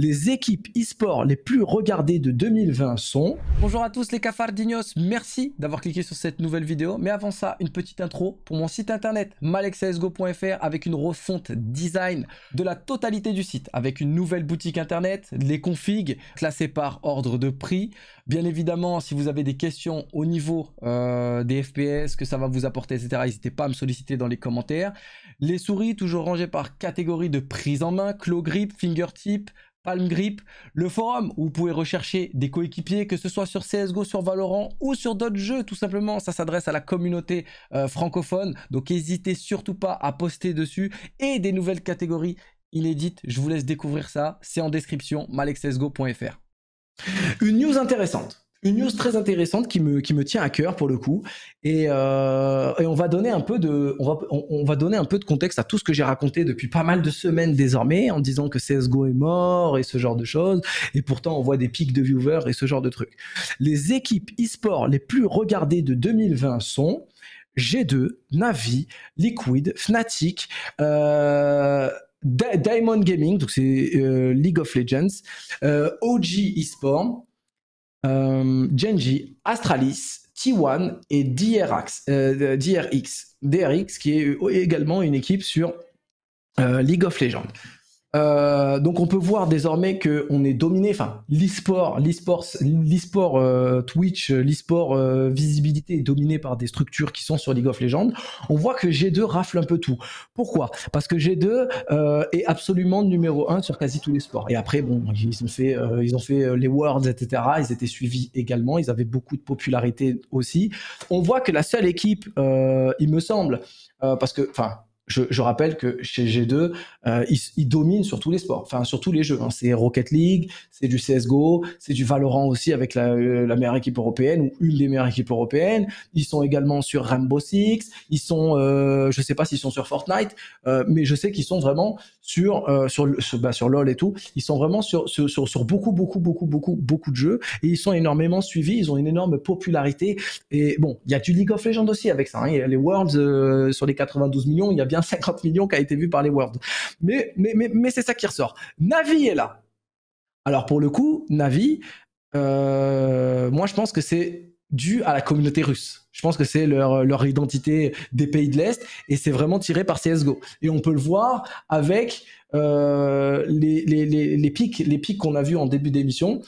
Les équipes e-sport les plus regardées de 2020 sont... Bonjour à tous les cafardinos, merci d'avoir cliqué sur cette nouvelle vidéo. Mais avant ça, une petite intro pour mon site internet malexsgo.fr, avec une refonte design de la totalité du site avec une nouvelle boutique internet, les configs classées par ordre de prix. Bien évidemment, si vous avez des questions au niveau euh, des FPS, que ça va vous apporter, etc., n'hésitez pas à me solliciter dans les commentaires. Les souris, toujours rangées par catégorie de prise en main, claw grip, fingertip, Palm Grip, le forum où vous pouvez rechercher des coéquipiers, que ce soit sur CSGO, sur Valorant ou sur d'autres jeux, tout simplement. Ça s'adresse à la communauté euh, francophone, donc n'hésitez surtout pas à poster dessus et des nouvelles catégories inédites. Je vous laisse découvrir ça, c'est en description, malexcsgo.fr. Une news intéressante une news très intéressante qui me, qui me tient à cœur pour le coup. Et, euh, et on, va donner un peu de, on, va, on, va donner un peu de contexte à tout ce que j'ai raconté depuis pas mal de semaines désormais en disant que CSGO est mort et ce genre de choses. Et pourtant, on voit des pics de viewers et ce genre de trucs. Les équipes e-sport les plus regardées de 2020 sont G2, Navi, Liquid, Fnatic, euh, Diamond Gaming, donc c'est euh, League of Legends, euh, OG eSport, euh, Genji, Astralis, T1 et DRX, euh, DRX, qui est également une équipe sur euh, League of Legends. Euh, donc on peut voir désormais que on est dominé, enfin l'e-sport, l'e-sport, l'e-sport euh, Twitch, euh, l'e-sport euh, visibilité est dominé par des structures qui sont sur League of Legends. On voit que G2 rafle un peu tout. Pourquoi Parce que G2 est absolument numéro un sur quasi tous les sports. Et après bon, ils ont fait, ils ont fait les Worlds, etc. Ils étaient suivis également. Ils avaient beaucoup de popularité aussi. On voit que la seule équipe, il me semble, parce que enfin je, je, rappelle que chez G2, euh, ils, dominent sur tous les sports, enfin sur tous les jeux. Hein. C'est Rocket League, c'est du CSGO, c'est du Valorant aussi avec euh, la, meilleure équipe européenne ou une des meilleures équipes européennes. Ils sont également sur Rainbow Six, ils sont, euh, je sais pas s'ils sont sur Fortnite, mais je sais qu'ils sont vraiment sur euh, bah, sur, LoL et tout. Ils sont vraiment sur, sur, sur beaucoup beaucoup beaucoup beaucoup beaucoup de jeux et ils sont énormément suivis. Ils ont une énorme popularité et bon, il y a du League of Legends aussi avec ça. Hein. Les Worlds euh, sur les 92 millions, il y a bien 50 millions qui a été vu par les Worlds. Mais mais mais, mais c'est ça qui ressort. Navi est là. Alors pour le coup, Navi, euh, moi je pense que c'est dû à la communauté russe. Je pense que c'est leur, leur identité des pays de l'Est et c'est vraiment tiré par CSGO. Et on peut le voir avec euh, les, les, les, les, pics, les pics qu'on a vus en début d'émission,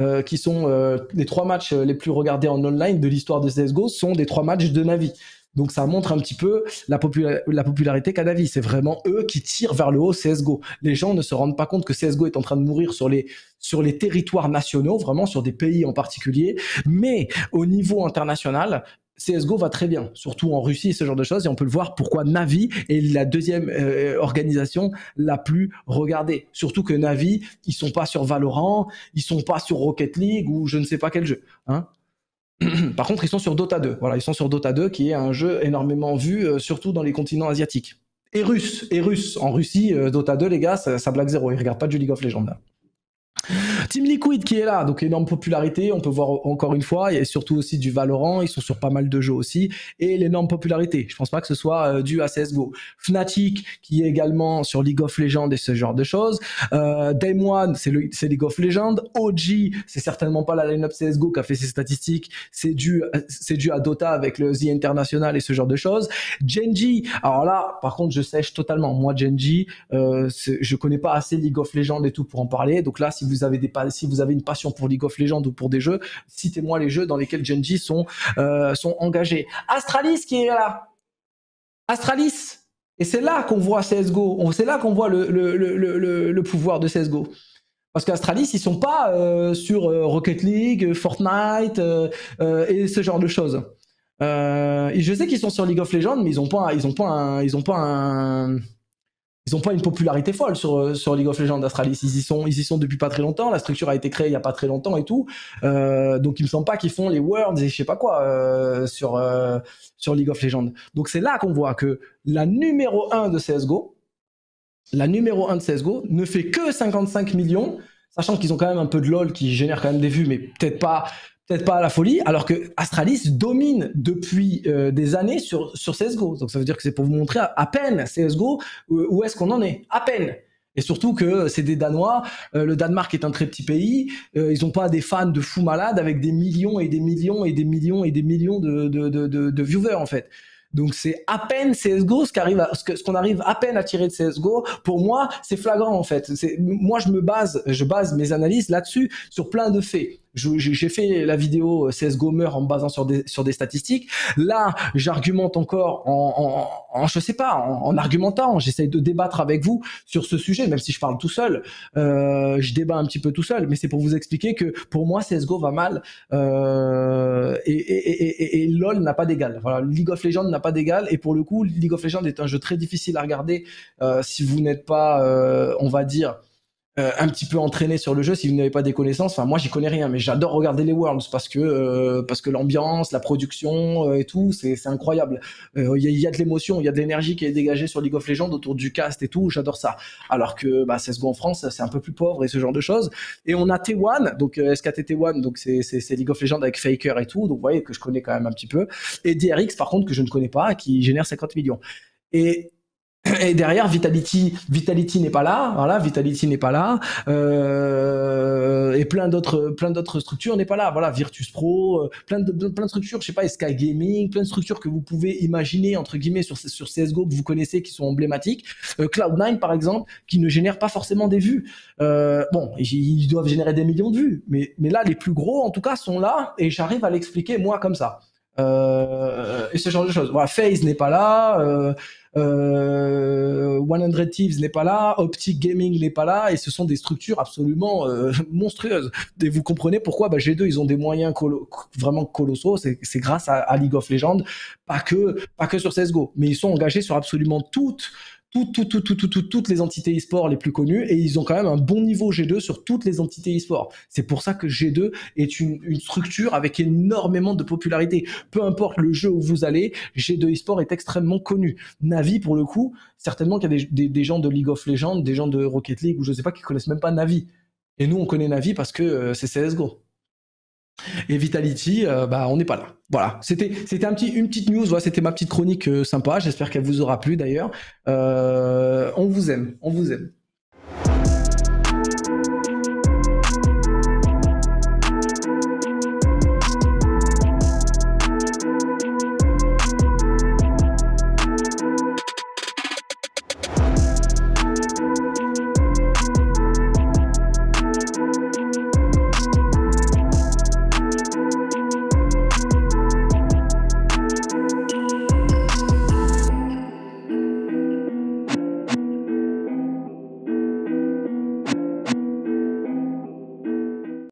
euh, qui sont euh, les trois matchs euh, les plus regardés en online de l'histoire de CSGO, sont des trois matchs de Navi. Donc ça montre un petit peu la, la popularité qu'a Navi. C'est vraiment eux qui tirent vers le haut CSGO. Les gens ne se rendent pas compte que CSGO est en train de mourir sur les, sur les territoires nationaux, vraiment sur des pays en particulier. Mais au niveau international, CSGO va très bien, surtout en Russie, ce genre de choses, et on peut le voir pourquoi Navi est la deuxième euh, organisation la plus regardée. Surtout que Navi, ils sont pas sur Valorant, ils sont pas sur Rocket League ou je ne sais pas quel jeu. Hein Par contre, ils sont sur Dota 2. Voilà, ils sont sur Dota 2, qui est un jeu énormément vu, euh, surtout dans les continents asiatiques. Et russe, et russe. En Russie, euh, Dota 2, les gars, ça, ça blague zéro. Ils regardent pas du League of Legends. Team Liquid qui est là, donc énorme popularité. On peut voir encore une fois, et surtout aussi du Valorant. Ils sont sur pas mal de jeux aussi et l'énorme popularité. Je pense pas que ce soit euh, dû à CS:GO. Fnatic qui est également sur League of Legends et ce genre de choses. Euh, One, c'est League of Legends. OG, c'est certainement pas la line-up CS:GO qui a fait ses statistiques. C'est dû, c'est dû à Dota avec le The International et ce genre de choses. Genji, alors là, par contre, je sèche totalement. Moi, Genji, euh, je connais pas assez League of Legends et tout pour en parler. Donc là, si vous avez des si vous avez une passion pour League of Legends ou pour des jeux, citez-moi les jeux dans lesquels Genji sont, euh, sont engagés. Astralis qui est là. Astralis. Et c'est là qu'on voit CSGO. C'est là qu'on voit le, le, pouvoir de CSGO. Parce qu'Astralis, ils sont pas euh, sur euh, Rocket League, Fortnite et ce genre de choses. je sais qu'ils sont sur League of Legends, mais ils n'ont ont pas, ils ont pas ils ont pas un ils n'ont pas une popularité folle sur, euh, League of Legends Astralis. Ils y, sont, y sont depuis pas très longtemps. La structure a été créée il y a pas très longtemps et tout. Euh, donc, il me semble pas qu'ils font les Worlds et je sais pas quoi euh, sur, sur League of Legends. Donc, c'est là qu'on voit que la numéro 1 de CSGO, la numéro 1 de CSGO ne fait que 55 millions sachant qu'ils ont quand même un peu de LOL qui génère quand même des vues, mais peut-être pas peut-être pas à la folie, alors que Astralis domine depuis euh, des années sur, sur CSGO. Donc ça veut dire que c'est pour vous montrer à, peine CSGO où, est-ce qu'on en est, à peine. Et surtout que c'est des Danois, euh, le Danemark est un très petit pays, euh, ils n'ont pas des fans de fous malades avec des millions et des millions et des millions et des millions de, de, de viewers en fait. Donc c'est à peine CSGO ce qu'arrive ce qu'on arrive à peine à tirer de CSGO. Pour moi, c'est flagrant en fait. Moi je me base, je base mes analyses là-dessus sur plein de faits j'ai fait la vidéo euh, CSGO meurt en basant sur des, sur des statistiques. Là, j'argumente encore en, en, en, je sais pas, en, argumentant. J'essaye de débattre avec vous sur ce sujet, même si je parle tout seul. Euh, je débat un petit peu tout seul, mais c'est pour vous expliquer que pour moi, CSGO va mal euh, et, et, et, et, LOL n'a pas d'égal. Voilà, League of Legends n'a pas d'égal. Et pour le coup, League of Legends est un jeu très difficile à regarder euh, si vous n'êtes pas, euh, on va dire, euh, un petit peu entraîné sur le jeu si vous n'avez pas des connaissances. Enfin, moi, j'y connais rien, mais j'adore regarder les Worlds parce que euh, parce que l'ambiance, la production euh, et tout, c'est incroyable. Il y, a de l'émotion, il y a de l'énergie qui est dégagée sur League of Legends autour du cast et tout. J'adore ça. Alors que bah, CS:GO en France, c'est un peu plus pauvre et ce genre de choses. Et on a T1, donc SKT T1, donc c'est League of Legends avec Faker et tout. Donc, vous voyez que je connais quand même un petit peu. Et DRX, par contre, que je ne connais pas, qui génère 50 millions. Et et derrière, Vitality, Vitality n'est pas là, voilà, Vitality n'est pas là, euh, et plein d'autres, plein d'autres structures n'est pas là, voilà, Virtus Pro, euh, plein de, plein de structures, je sais pas, Sky Gaming, plein de structures que vous pouvez imaginer entre guillemets sur sur CS:GO que vous connaissez, qui sont emblématiques, euh, Cloud9 par exemple, qui ne génère pas forcément des vues. Euh, bon, ils doivent générer des millions de vues, mais mais là, les plus gros en tout cas sont là, et j'arrive à l'expliquer moi comme ça euh, et ce genre de choses. Voilà, Phase n'est pas là, euh, euh, 100 Thieves n'est pas là, Optic Gaming n'est pas là, et ce sont des structures absolument euh, monstrueuses. Et vous comprenez pourquoi bah, G2, ils ont des moyens vraiment colossaux, c'est grâce à, à, League of Legends, pas que, pas que sur CSGO, mais ils sont engagés sur absolument toutes tout, toutes les entités e-sport les plus connues et ils ont quand même un bon niveau G2 sur toutes les entités e-sport. C'est pour ça que G2 est une, structure avec énormément de popularité. Peu importe le jeu où vous allez, G2 e-sport est extrêmement connu. Navi, pour le coup, certainement qu'il y a des, gens de League of Legends, des gens de Rocket League ou je sais pas qui connaissent même pas Navi. Et nous, on connaît Navi parce que euh, c'est CSGO. Et Vitality, euh, bah, on n'est pas là. Voilà, c'était un petit une petite news. Voilà, c'était ma petite chronique euh, sympa. J'espère qu'elle vous aura plu d'ailleurs. Euh, on vous aime, on vous aime.